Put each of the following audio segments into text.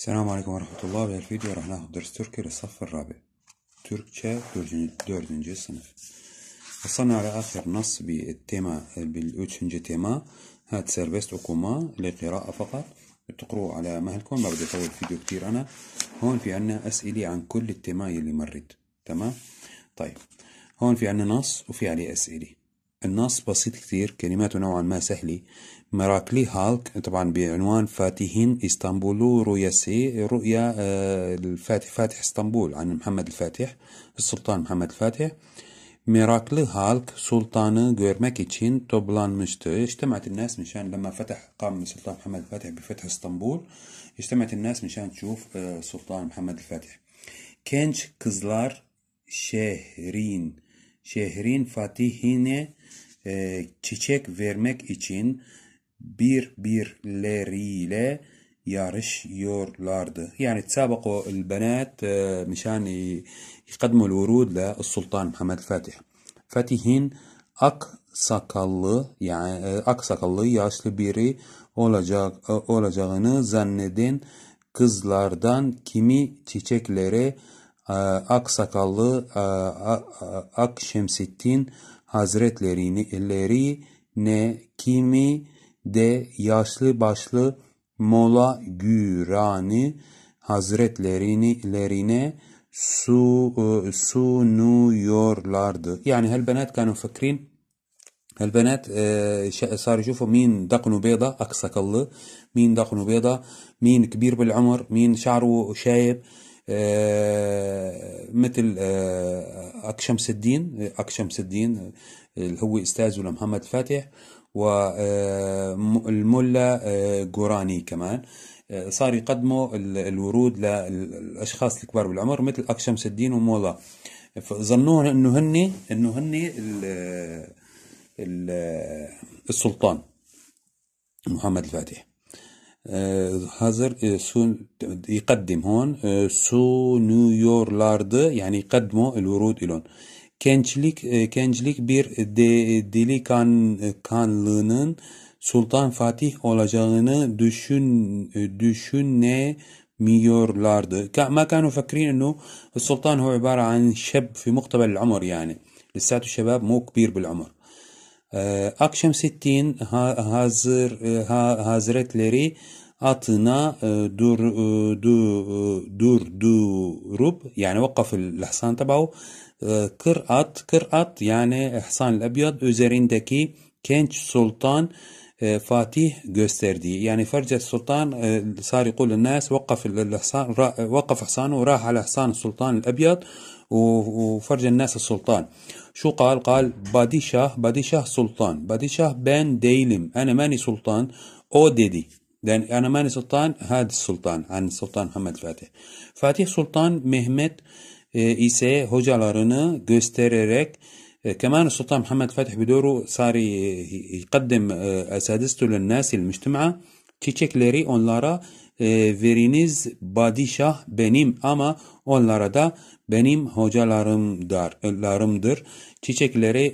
السلام عليكم ورحمة الله في الفيديو راح ناخذ درس تركي للصف الرابع. تركيا dördüncü صنف وصلنا على آخر نص بالتيما بالأوتشنج تيما هاد سيرفيست أوكوما للقراءة فقط تقروه على مهلكم ما بدي أطول الفيديو كتير أنا هون في عنا أسئلة عن كل التيما اللي مريت تمام طيب هون في عنا نص وفي عليه أسئلة النص بسيط كتير كلماته نوعا ما سهلة مراكلي هالك طبعا بعنوان فاتحين اسطنبول رؤيسي رؤيا الفاتح فاتح اسطنبول عن محمد الفاتح السلطان محمد الفاتح Meraklı halk sultanı görmek için toplanmıştı. İçtemetin nas nişan lama fetah kam Sultan Muhammed Fatih bi fetih İstanbul. İçtemetin nas nişan çuf eh, Sultan Muhammed Fatih. Genç kızlar şehrin şehrin fatihine eh, çiçek vermek için birbirleriyle yarışıyorlardı يعني تسابقوا البنات مشان يقدموا الورود للسلطان محمد الفاتح Fatih'in ak sakallı yani e, ak sakallı yaşlı biri olacak e, olacağını zanneden kızlardan kimi çiçeklere e, ak sakallı ak şemsettin hazretlerini elleri ne kimi de yaşlı başlı Mola Gürani Hazretlerini ilerine su e, sunuyorlardı. يعني هالبنات كانوا fikrin هالبنات صاروا يشوفوا مين دقنه بيضة أقصى كله مين دقنه بيضة مين كبير بالعمر مين شعره شايب مثل أكشمس الدين أكشمس الدين اللي هو أستاذه لمحمد فاتح والملا آه، آه، جوراني كمان آه، صار يقدموا الورود للاشخاص الكبار بالعمر مثل اكشم سدين ومولا فظنوهم انه هن انه هن السلطان محمد الفاتح حاضر يقدم هون نيويور لارد يعني يقدموا الورود لهم Gençlik gençlik e, bir e, de, e, delikan kanlının Sultan Fatih olacağını düşün düşünemiyorlardı. ما كانوا فاكرين انه السلطان هو عبارة عن شاب في مقتبل العمر يعني لساته mu مو bil بالعمر. Akşam Sittin hazır hazretleri atına dur dur durdurup yani vakaf الحصان تبعه كرأت آه، كرأت يعني حصان الأبيض üzerindeki genç سلطان آه، فاتيه جوستردي يعني فرجة السلطان آه، صار يقول الناس وقف الحصان وقف حصانه وراح على حصان السلطان الأبيض وفرج الناس السلطان شو قال قال باديشاه باديشاه سلطان باديشاه بان ديلم أنا ماني سلطان أو ديدي لأن أنا ماني سلطان هذا السلطان عن السلطان محمد فاتح فاتح سلطان مهمة E, ise hocalarını göstererek e, كمان السلطان محمد فتح بدوره صار يقدم e, أسادسته للناس المجتمعة çiçekleri onlara e, بنيم هوجا لارم دار لارم در benim hocalarımdır.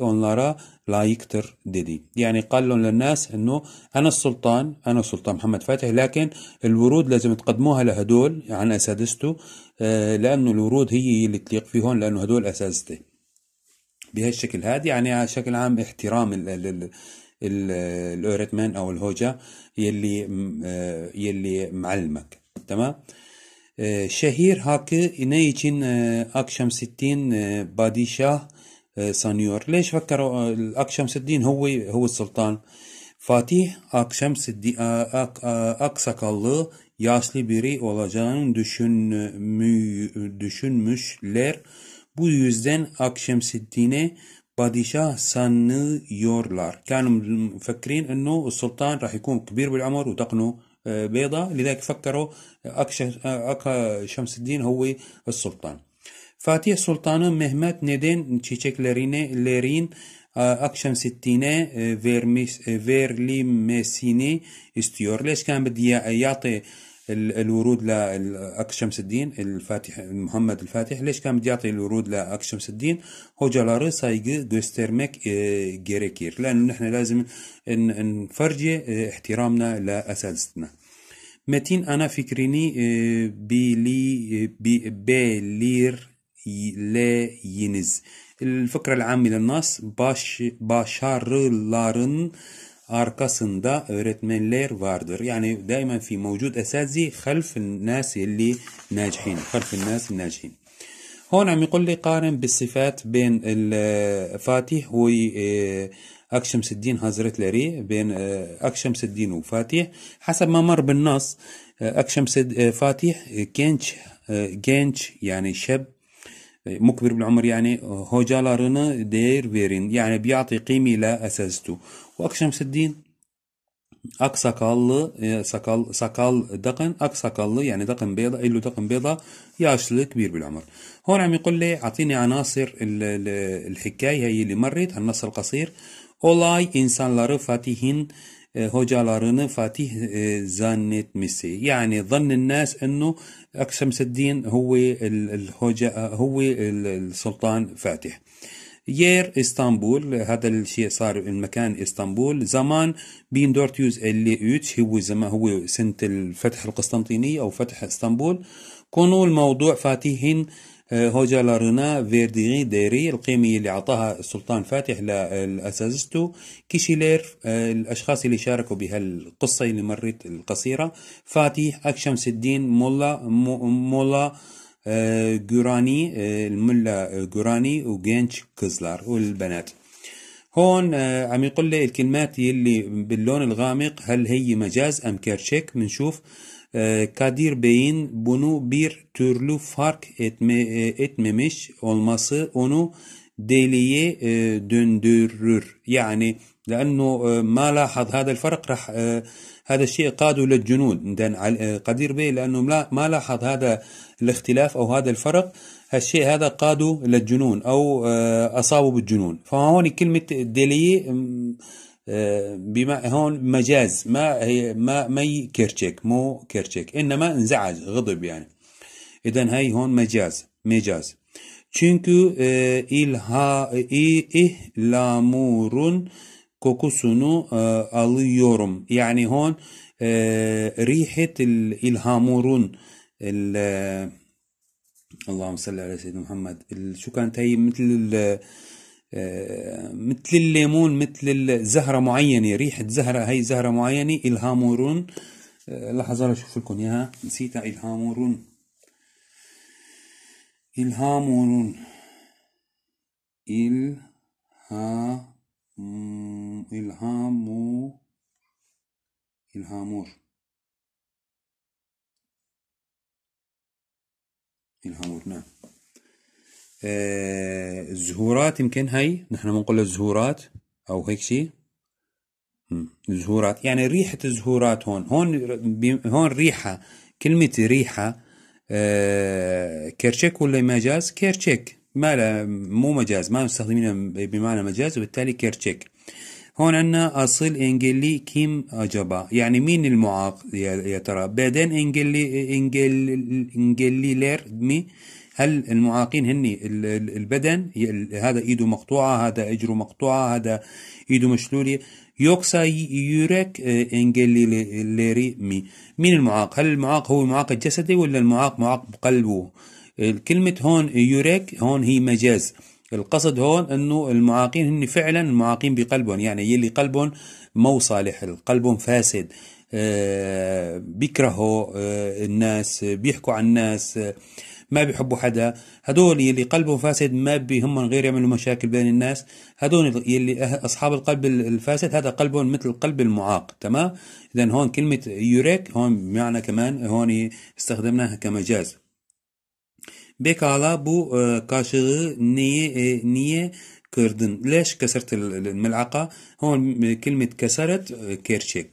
اون لارا لايكتر ديدي يعني قال لهم للناس انه انا السلطان انا السلطان محمد فاتح لكن الورود لازم تقدموها لهدول عن اسادسته آه، لانه الورود هي اللي تليق فيهم لانه هدول اساسته بهالشكل هذا يعني على شكل عام احترام الاورتمان او الهوجه يلي آه، يلي معلمك تمام آه، شهير هاكي نيجين اكشم ستين باديشاه سانيور ليش فكروا الاكشم 60 هو هو السلطان فاتيح اكشمس الدين اقسك الله yaşlı biri olacağını düşünmü, düşünmüşler. Bu yüzden Akşemseddin'e بادشاه سانيورلار كانوا fikrin, انه Sultan راح يكون كبير بالعمر وتقنه بيضة لذلك فكروا أكا شمس الدين هو السلطان Fatih Sultanın Mehmet neden çiçeklerine lerin اكشن ستينة فيرليميسيني استيور ليش كان بدي يعطي الورود لاكشم سدين الفاتح محمد الفاتح ليش كان بدي يعطي الورود لاكشم سدين هو جلاري saygı جوسترمك جيريكير لأنه نحن لازم نفرجي احترامنا لأساتذتنا. متين أنا فكريني بلي بلير ينز الفكره العامه Nas باش باشارلارن arkasında öğretmenler vardır. Yani daima fi موجود esazi خلف الناس اللي ناجحين خلف الناس الناجحين هون عم يقول لي قارن بالصفات بين الفاتح و آه، اكشم سدين هازرت لري بين آه، اكشم سدين وفاتح حسب ما مر بالنص آه، اكشم سد فاتح كينش كينش يعني شاب مكبر بالعمر يعني هوجالارنا دير بيرين يعني بيعطي قيمة لا أساسته وأكشم سدين أك سكال سكال دقن أك سكال يعني دقن بيضة إلو دقن بيضة ياشل كبير بالعمر هون عم يقول لي أعطيني عناصر الحكاية هي اللي مرت النص القصير إنسان insanları fatihin hocalarını زانت zannetmesi. يعني ظن الناس أنه أقسم الدين هو الهوجة آه، هو السلطان فاتح يير اسطنبول هذا الشيء صار المكان اسطنبول زمان بين 453 هو زمان هو سنة الفتح القسطنطينية أو فتح اسطنبول كونو الموضوع فاتحين هوجالارنا فيرديغي ديري القيمة اللي أعطاها السلطان فاتح للأسازستو كيشيلير الأشخاص اللي شاركوا بهالقصة اللي مرت القصيرة فاتح أكشمس الدين مولا مولا جوراني الملا جوراني وجينش كزلار والبنات هون عم يقول لي الكلمات يلي باللون الغامق هل هي مجاز ام كيرشيك بنشوف Kadir Bey'in bunu bir türlü fark etme, e, etmemiş olması onu deliye دندرر يعني لانه ما لاحظ هذا الفرق راح e, هذا الشيء قاده للجنون قدير به لانه ما لاحظ هذا الاختلاف او هذا الفرق هالشيء هذا قاده للجنون او e, اصابه بالجنون فهون كلمه ديلي بما هون مجاز ما هي ما مي كرشك مو كرشك انما انزعج غضب يعني اذا هي هون مجاز مجاز çünkü e, ilha i, ihlamurun kokusunu e, alıyorum. Yani hon e, rihet il, ilhamurun el, Allah'ım salli ala seyyidina Muhammed. Şu kan tayi مثل مثل الليمون مثل الزهره معينه ريحه زهره هي زهره معينه الهامورون آه، لحظه اشوف لكم اياها نسيتها الهامورون الهامورون الها الهامو الهامور الهامور نعم الزهورات آه، يمكن هاي نحن بنقول الزهورات او هيك شيء زهورات يعني ريحة الزهورات هون هون هون ريحة كلمة ريحة آه ولا مجاز كيرشيك ما لا مو مجاز ما مستخدمينها بمعنى مجاز وبالتالي كرشك هون عندنا أصل إنجلي كيم أجابا يعني مين المعاق يا ترى بعدين إنجلي إنجل إنجلي لير مي هل المعاقين هني البدن هذا ايده مقطوعه هذا اجره مقطوعه هذا ايده مشلوله يوكسا يوريك آه، لير مي مين المعاق هل المعاق هو المعاق الجسدي ولا المعاق معاق بقلبه الكلمة هون يوريك هون هي مجاز القصد هون انه المعاقين هن فعلا المعاقين بقلبهم يعني يلي قلبهم مو صالح قلبهم فاسد آه، بيكرهوا آه، الناس بيحكوا عن الناس آه، ما بيحبوا حدا هدول يلي قلبهم فاسد ما بيهمهم غير يعملوا مشاكل بين الناس هدول يلي اصحاب القلب الفاسد هذا قلبهم مثل قلب المعاق تمام اذا هون كلمه يوريك هون بمعنى كمان هون استخدمناها كمجاز Bekala bu e, kaşığı neyi e, niye kırdın? Leş kesert melaka? Hon e, kelime keseret e, kerçek.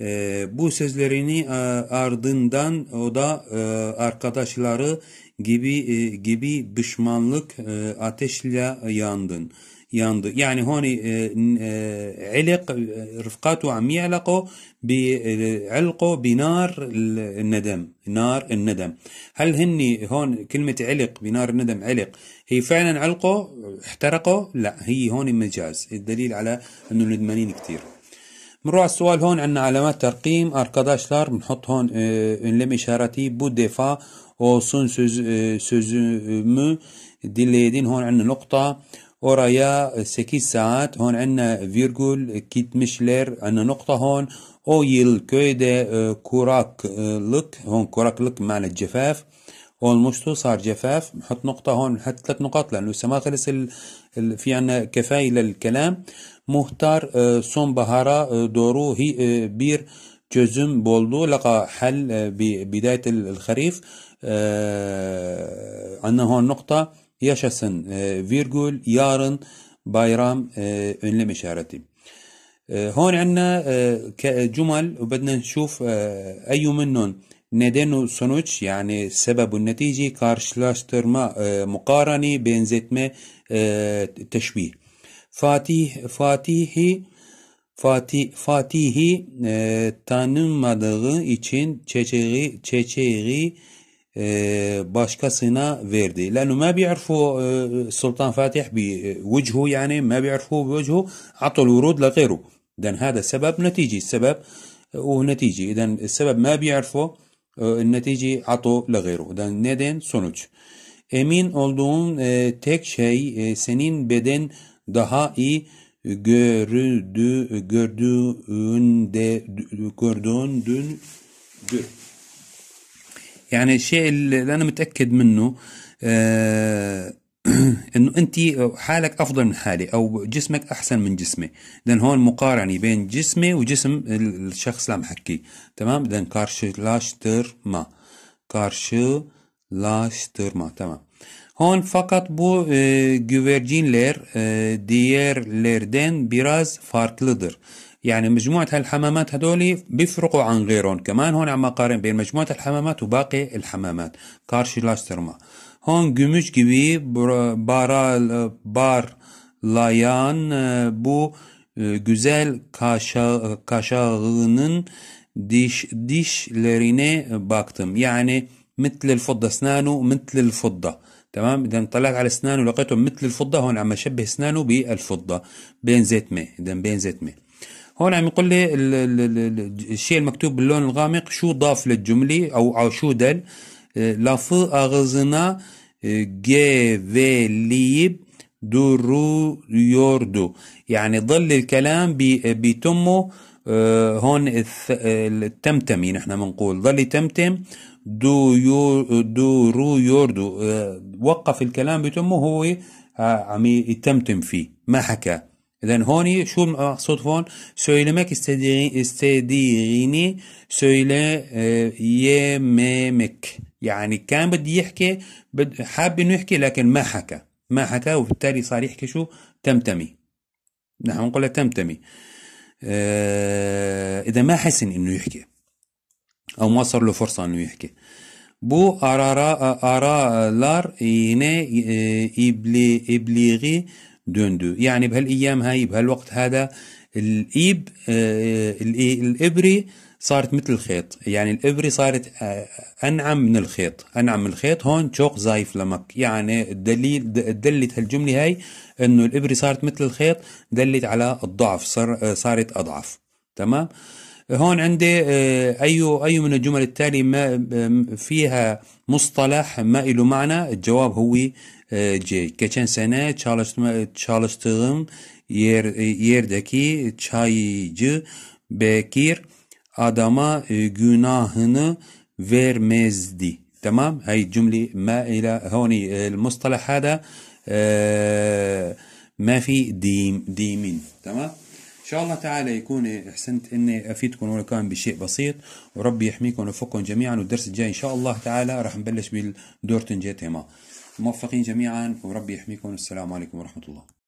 E, bu sözlerini e, ardından o da e, arkadaşları gibi e, gibi düşmanlık e, ateşle yandın. ينضج يعني هون آه، آه، علق آه، رفقاته عم يعلقوا بعلقوا بنار الندم نار الندم هل هني هون كلمة علق بنار الندم علق هي فعلا علقوا احترقوا لا هي هون مجاز الدليل على انه ندمانين كتير بنروح على السؤال هون عندنا علامات ترقيم لار بنحط هون ان önlem işareti او defa olsun سوز مو دي هون عندنا نقطة اورايا سكيس ساعات هون عندنا فيرجول كيت مشلر عندنا نقطة هون او يل كويدة آه، كوراك آه، لك هون كوراك لك معنى الجفاف هون مشتو صار جفاف نحط نقطة هون نحط ثلاث نقاط لأنه لسه ما خلص ال... ال... في عنا كفاية للكلام مهتار آه، بهارا دورو هي بير çözüm بولدو لقى حل ببداية الخريف عندنا هون نقطة yaşasın e, virgül yarın bayram بايرام انلم اشارتي هون عندنا جمل وبدنا نشوف اي منهم nedenu sonuç yani sebep netici karşılaştırma e, mukarani benzetme e, teşbih Fatih Fatihi Fatih Fatihi e, tanınmadığı için çeçeği çeçeği باشكاسنا فيردي لأنه ما بيعرفوا السلطان فاتح بوجهه يعني ما بيعرفوه بوجهه عطوا الورود لغيره إذا هذا سبب نتيجي السبب ونتيجي إذا السبب ما بيعرفه النتيجي عطوا لغيره إذا neden sonuç emin olduğun e, tek şey e, senin beden daha iyi görüldü gördüğünde gördüğündür. يعني الشيء اللي انا متاكد منه آه انه انت حالك افضل من حالي او جسمك احسن من جسمي لان هون مقارنه بين جسمي وجسم الشخص اللي عم حكي تمام لان لاشتر ما لاشتر ما تمام هون فقط bu آه، لير آه، ديير ليردين براز biraz farklıdır. يعني مجموعة هالحمامات هدول بيفرقوا عن غيرهم كمان هون عم قارن بين مجموعة الحمامات وباقي الحمامات كارشيلاسترما هون جمش جبي بارال بار بو جزال كاشا كاشاغنن ديش ديش dişlerine باكتم يعني مثل الفضة اسنانه مثل الفضة تمام اذا طلعت على اسنانه لقيته مثل الفضة هون عم اشبه اسنانه بالفضة بين زيتمة اذا بين زيتمة هون عم يقول لي الشيء المكتوب باللون الغامق شو ضاف للجمله او او شو دل لافو اغزنا جيفيليب درو يوردو يعني ضل الكلام بتمه آه، آه، هون آه، التمتمي نحن بنقول ضل يتمتم دو يو دو رو يوردو وقف الكلام بتمه هو عم يتمتم فيه ما حكى إذا هوني شو المقصود آه، هون؟ söylemek istediğini, istediğini söyleyememek يعني كان بدي يحكي حاب انه يحكي لكن ما حكى ما حكى وبالتالي صار يحكي شو تمتمي نحن نقول تمتمي آه، اذا ما حسن انه يحكي او ما صار له فرصه انه يحكي بو ارارا آه، ارا لار يني ابلي ابليغي دوندو يعني بهالايام هاي بهالوقت هذا الايب آه، إيه، الابري صارت مثل الخيط يعني الابري صارت آه، انعم من الخيط انعم من الخيط هون تشوق زايف لمك يعني الدليل دلت هالجمله هاي انه الابري صارت مثل الخيط دلت على الضعف صار آه، صارت اضعف تمام هون عندي اي اي من الجمل التالي ما فيها مصطلح ما له معنى الجواب هو C. Geçen sene çalıştığım, çalıştığım yer, yerdeki çaycı Bekir adama e, günahını vermezdi. تمام هاي الجملة ما إلى هون المصطلح هذا ما في ديم ديمين تمام إن شاء الله تعالى يكون أحسنت إني أفيدكم ولو كان بشيء بسيط وربي يحميكم ويوفقكم جميعا والدرس الجاي إن شاء الله تعالى راح نبلش بالدورتن جيتيما موفقين جميعا وربي يحميكم السلام عليكم ورحمة الله